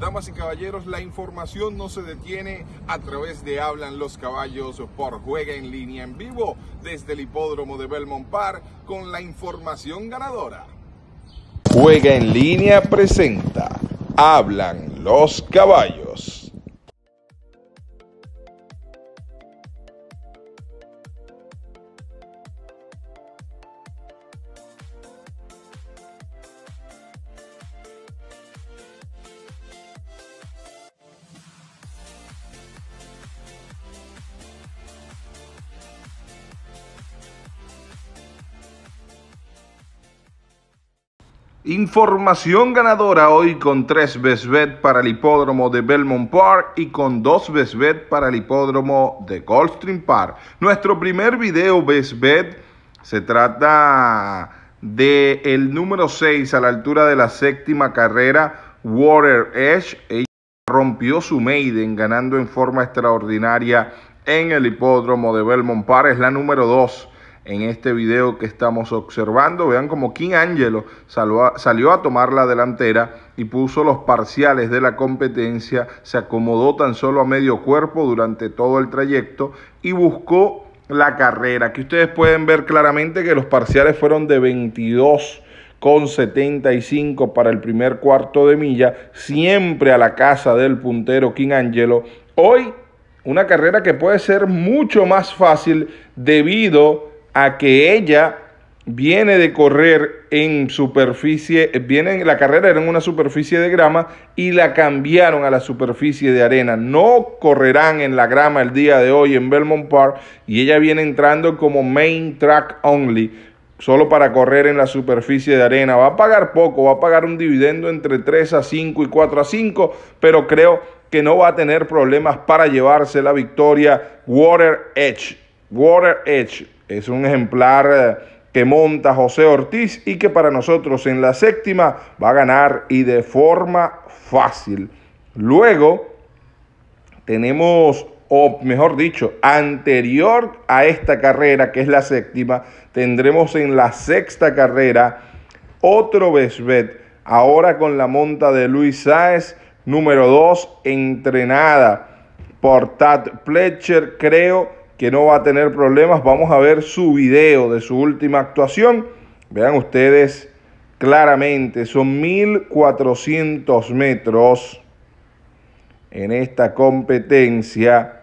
Damas y caballeros, la información no se detiene a través de Hablan los Caballos por Juega en Línea en vivo desde el hipódromo de Belmont Park con la información ganadora. Juega en Línea presenta Hablan los Caballos. Información ganadora hoy con 3 Besbet para el hipódromo de Belmont Park y con 2 Besbet para el hipódromo de Goldstream Park. Nuestro primer video Besbet se trata de el número 6 a la altura de la séptima carrera Water Edge. Ella rompió su maiden ganando en forma extraordinaria en el hipódromo de Belmont Park. Es la número 2 en este video que estamos observando. Vean como King Angelo salió a tomar la delantera y puso los parciales de la competencia, se acomodó tan solo a medio cuerpo durante todo el trayecto y buscó la carrera. que ustedes pueden ver claramente que los parciales fueron de 22 con 75 para el primer cuarto de milla, siempre a la casa del puntero King Angelo. Hoy una carrera que puede ser mucho más fácil debido a que ella viene de correr en superficie, eh, viene la carrera era en una superficie de grama y la cambiaron a la superficie de arena. No correrán en la grama el día de hoy en Belmont Park y ella viene entrando como main track only, solo para correr en la superficie de arena. Va a pagar poco, va a pagar un dividendo entre 3 a 5 y 4 a 5, pero creo que no va a tener problemas para llevarse la victoria Water Edge. Water Edge es un ejemplar eh, que monta José Ortiz y que para nosotros en la séptima va a ganar y de forma fácil. Luego tenemos, o mejor dicho, anterior a esta carrera, que es la séptima, tendremos en la sexta carrera otro Besbet, ahora con la monta de Luis Sáez, número 2, entrenada por Tad Pletcher, creo que no va a tener problemas. Vamos a ver su video de su última actuación. Vean ustedes claramente, son 1400 metros en esta competencia.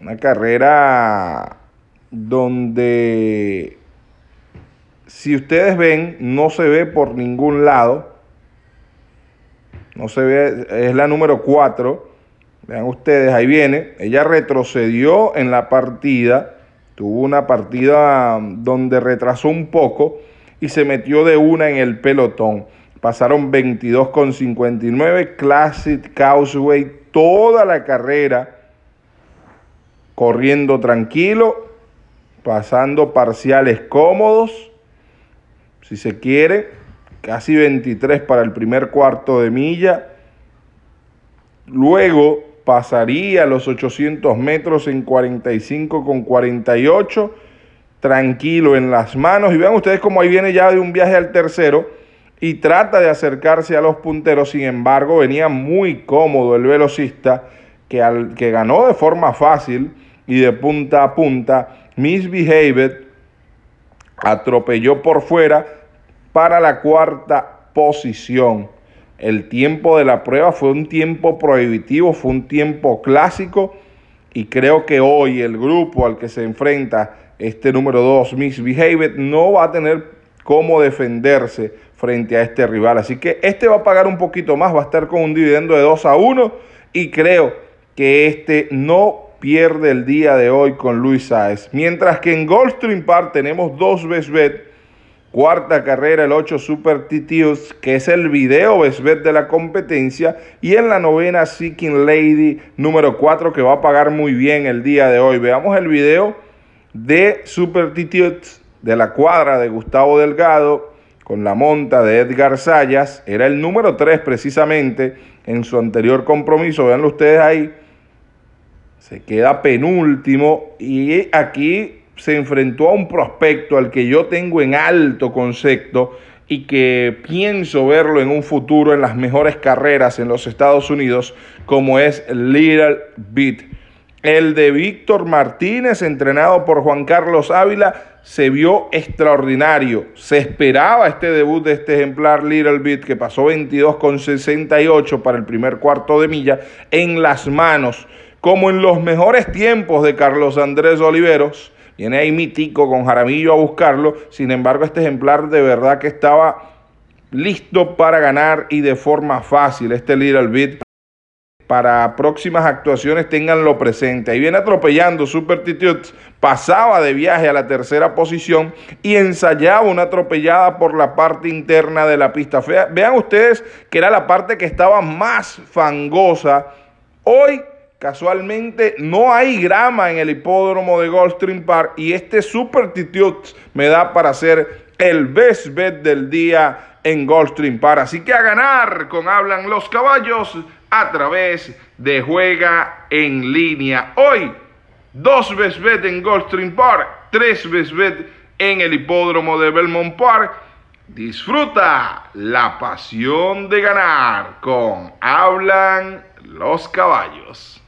Una carrera donde, si ustedes ven, no se ve por ningún lado. No se ve, es la número 4. Vean ustedes, ahí viene. Ella retrocedió en la partida. Tuvo una partida mm, donde retrasó un poco y se metió de una en el pelotón. Pasaron con 22,59 Classic Causeway toda la carrera, corriendo tranquilo, pasando parciales cómodos, si se quiere, casi 23 para el primer cuarto de milla. Luego pasaría los 800 metros en 45 con 48, tranquilo en las manos. Y vean ustedes cómo ahí viene ya de un viaje al tercero y trata de acercarse a los punteros. Sin embargo, venía muy cómodo el velocista que, que ganó de forma fácil y de punta a punta. Misbehaved atropelló por fuera para la cuarta posición. El tiempo de la prueba fue un tiempo prohibitivo, fue un tiempo clásico y creo que hoy el grupo al que se enfrenta este número 2, Miss Behaved, no va a tener cómo defenderse frente a este rival. Así que este va a pagar un poquito más, va a estar con un dividendo de 2 a 1 y creo que este no pierde el día de hoy con Luis Saez. Mientras que en Goldstream Park tenemos dos best Cuarta carrera, el 8 Super que es el video Besbet de la competencia. Y en la novena, Seeking Lady número 4, que va a pagar muy bien el día de hoy. Veamos el video de Super de la cuadra de Gustavo Delgado con la monta de Edgar Sayas. Era el número 3 precisamente en su anterior compromiso. Veanlo ustedes ahí. Se queda penúltimo y aquí se enfrentó a un prospecto al que yo tengo en alto concepto y que pienso verlo en un futuro en las mejores carreras en los Estados Unidos, como es Little Bit. El de Víctor Martínez, entrenado por Juan Carlos Ávila, se vio extraordinario. Se esperaba este debut de este ejemplar Little Bit, que pasó 22,68 para el primer cuarto de milla, en las manos, como en los mejores tiempos de Carlos Andrés Oliveros Viene ahí mi con Jaramillo a buscarlo. Sin embargo, este ejemplar de verdad que estaba listo para ganar y de forma fácil este Little Bit. Para próximas actuaciones tenganlo presente. Ahí viene atropellando Supertitudes. Pasaba de viaje a la tercera posición y ensayaba una atropellada por la parte interna de la pista. fea. Vean ustedes que era la parte que estaba más fangosa. Hoy Casualmente no hay grama en el hipódromo de Goldstream Park y este Super me da para hacer el best bet del día en Goldstream Park. Así que a ganar con Hablan los Caballos a través de Juega en Línea. Hoy, dos best bet en Goldstream Park, tres best bet en el hipódromo de Belmont Park. Disfruta la pasión de ganar con Hablan los Caballos.